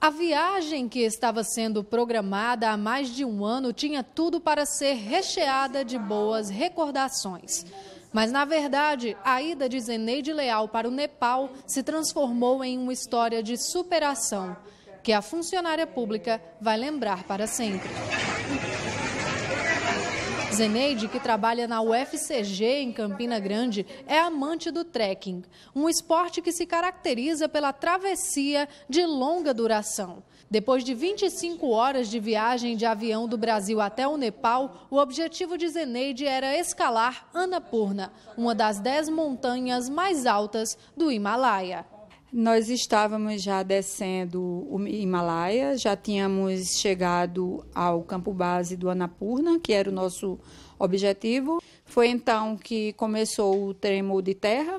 A viagem que estava sendo programada há mais de um ano tinha tudo para ser recheada de boas recordações. Mas, na verdade, a ida de Zeneide Leal para o Nepal se transformou em uma história de superação, que a funcionária pública vai lembrar para sempre. Zeneide, que trabalha na UFCG em Campina Grande, é amante do trekking, um esporte que se caracteriza pela travessia de longa duração. Depois de 25 horas de viagem de avião do Brasil até o Nepal, o objetivo de Zeneide era escalar Annapurna, uma das dez montanhas mais altas do Himalaia. Nós estávamos já descendo o Himalaia, já tínhamos chegado ao campo base do Anapurna, que era o nosso objetivo. Foi então que começou o tremor de terra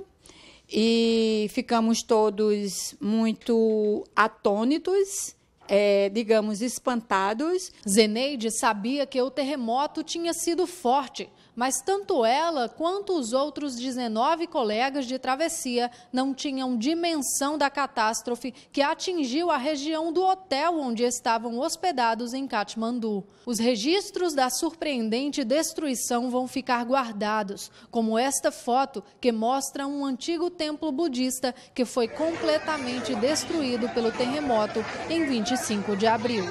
e ficamos todos muito atônitos. É, digamos, espantados. Zeneide sabia que o terremoto tinha sido forte, mas tanto ela quanto os outros 19 colegas de travessia não tinham dimensão da catástrofe que atingiu a região do hotel onde estavam hospedados em Katmandu. Os registros da surpreendente destruição vão ficar guardados, como esta foto que mostra um antigo templo budista que foi completamente destruído pelo terremoto em 25 de abril.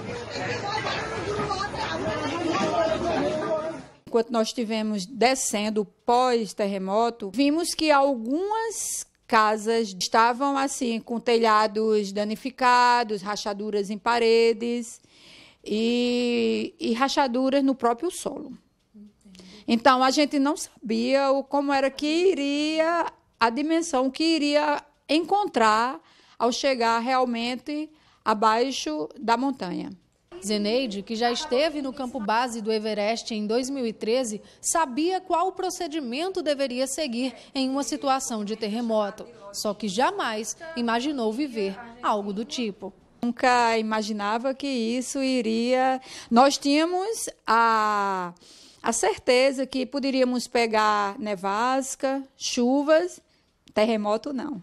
Enquanto nós estivemos descendo pós-terremoto, vimos que algumas casas estavam assim, com telhados danificados, rachaduras em paredes e, e rachaduras no próprio solo. Então a gente não sabia o, como era que iria a dimensão que iria encontrar ao chegar realmente abaixo da montanha. Zeneide, que já esteve no campo base do Everest em 2013, sabia qual procedimento deveria seguir em uma situação de terremoto, só que jamais imaginou viver algo do tipo. Nunca imaginava que isso iria. Nós tínhamos a, a certeza que poderíamos pegar nevasca, chuvas, terremoto não.